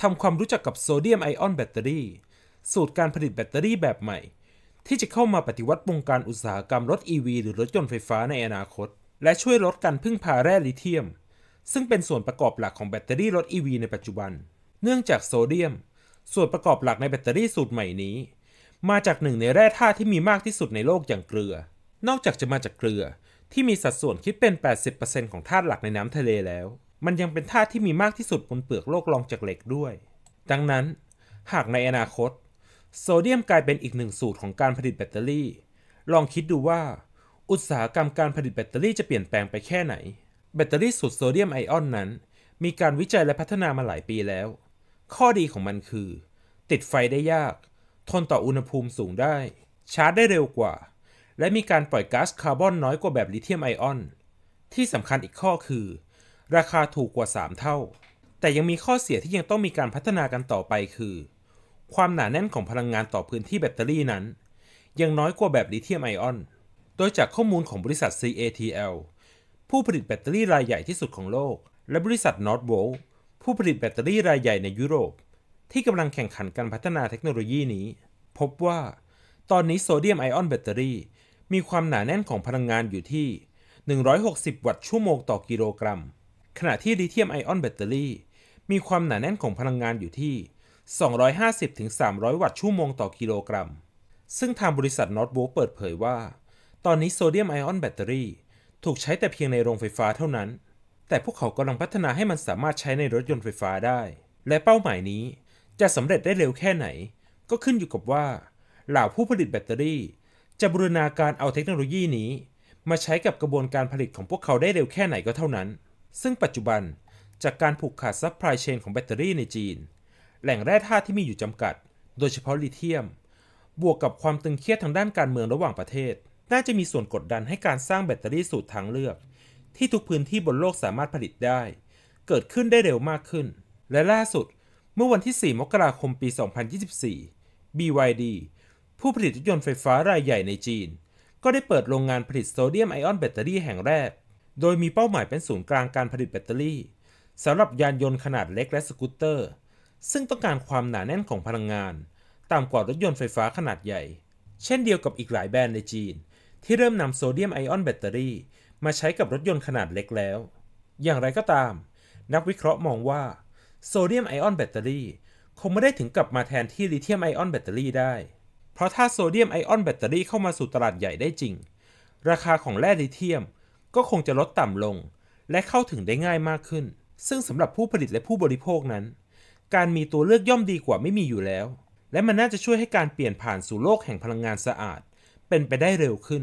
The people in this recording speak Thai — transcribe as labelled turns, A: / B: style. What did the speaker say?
A: ทำความรู้จักกับโซเดียมไอออนแบตเตอรี่ สูตรการผลิตแบตเตอรี่แบบใหม่ ที่จะเข้ามาปฏิวัติวงการอุตสาหกรรมรถ EV หรือรถยนต์ไฟฟ้าในอนาคต และช่วยลดการพึ่งพาแร่ลิเทียม ซึ่งเป็นส่วนประกอบหลักของแบตเตอรี่รถ EV ในปัจจุบัน เนื่องจากโซเดียม ส่วนประกอบหลักในแบตเตอรี่สูตรใหม่นี้ มาจากหนึ่งในแร่ธาตุที่มีมากที่สุดในโลกอย่างเกลือ นอกจากจะมาจากเกลือที่มีสัดส่วนคิดเป็น 80%ของธาตุหลักในน้ำทะเลแล้วมันยังเป็นธาตุที่มีมากที่สุดบนเปลือกโลกรองจากเหล็กด้วย ดังนั้น หากในอนาคต โซเดียมกลายเป็นอีกหนึ่งสูตรของการผลิตแบตเตอรี่ ลองคิดดูว่า อุตสาหกรรมการผลิตแบตเตอรี่จะเปลี่ยนแปลงไปแค่ไหน แบตเตอรี่สูตรโซเดียมไอออนนั้น มีการวิจัยและพัฒนามาหลายปีแล้ว ข้อดีของมันคือ ติดไฟได้ยาก ทนต่ออุณหภูมิสูงได้ ชาร์จได้เร็วกว่า และมีการปล่อยก๊าซคาร์บอนน้อยกว่าแบบลิเธียมไอออน ที่สำคัญอีกข้อคือราคาถูกกว่า 3 เท่า แต่ยังมีข้อเสียที่ยังต้องมีการพัฒนากันต่อไปคือ ความหนาแน่นของพลังงานต่อพื้นที่แบตเตอรี่นั้น ยังน้อยกว่าแบบลิเธียมไอออน โดยจากข้อมูลของบริษัท CATL ผู้ผลิตแบตเตอรี่รายใหญ่ที่สุดของโลก และบริษัท Northvolt ผู้ผลิตแบตเตอรี่รายใหญ่ในยุโรป ที่กำลังแข่งขันการพัฒนาเทคโนโลยีนี้ พบว่า ตอนนี้โซเดียมไอออนแบตเตอรี่ มีความหนาแน่นของพลังงานอยู่ที่ 160 วัตต์ชั่วโมงต่อกิโลกรัมขณะที่ลิเธียมไอออนแบตเตอรี่ มีความหนาแน่นของพลังงานอยู่ที่ 250-300 วัตต์ชั่วโมงต่อ กิโลกรัม ซึ่งทางบริษัทนอตบุ๊กเปิดเผยว่า ตอนนี้โซเดียมไอออนแบตเตอรี่ถูกใช้แต่เพียงในโรงไฟฟ้าเท่านั้น แต่พวกเขากำลังพัฒนาให้มันสามารถใช้ในรถยนต์ไฟฟ้าได้ และเป้าหมายนี้จะสำเร็จได้เร็วแค่ไหน ก็ขึ้นอยู่กับว่าเหล่าผู้ผลิตแบตเตอรี่ จะบูรณาการเอาเทคโนโลยีนี้ มาใช้กับกระบวนการผลิตของพวกเขาได้เร็วแค่ไหนก็เท่านั้นซึ่งปัจจุบันจากการผูกขาดซัพพลายเชนของแบตเตอรี่ในจีน แหล่งแร่ธาตุที่มีอยู่จำกัด โดยเฉพาะลิเทียม บวกกับความตึงเครียดทางด้านการเมืองระหว่างประเทศ น่าจะมีส่วนกดดันให้การสร้างแบตเตอรี่สูตรทางเลือก ที่ทุกพื้นที่บนโลกสามารถผลิตได้ เกิดขึ้นได้เร็วมากขึ้น และล่าสุด เมื่อวันที่ 4 มกราคม ปี 2024 BYD ผู้ผลิตรถยนต์ไฟฟ้ารายใหญ่ในจีน ก็ได้เปิดโรงงานผลิตโซเดียมไอออนแบตเตอรี่แห่งแรกโดยมีเป้าหมายเป็นศูนย์กลางการผลิตแบตเตอรี่สำหรับยานยนต์ขนาดเล็กและสกูตเตอร์ ซึ่งต้องการความหนาแน่นของพลังงานต่ำกว่ารถยนต์ไฟฟ้าขนาดใหญ่ เช่นเดียวกับอีกหลายแบรนด์ในจีน ที่เริ่มนำโซเดียมไอออนแบตเตอรี่ มาใช้กับรถยนต์ขนาดเล็กแล้ว อย่างไรก็ตาม นักวิเคราะห์มองว่าโซเดียมไอออนแบตเตอรี่ คงไม่ได้ถึงกับมาแทนที่ลิเธียมไอออนแบตเตอรี่ได้ เพราะถ้าโซเดียมไอออนแบตเตอรี่เข้ามาสู่ตลาดใหญ่ได้จริง ราคาของแร่ลิเธียมก็คงจะลดต่ำลงและเข้าถึงได้ง่ายมากขึ้น ซึ่งสำหรับผู้ผลิตและผู้บริโภคนั้น การมีตัวเลือกย่อมดีกว่าไม่มีอยู่แล้ว และมันน่าจะช่วยให้การเปลี่ยนผ่านสู่โลกแห่งพลังงานสะอาด เป็นไปได้เร็วขึ้น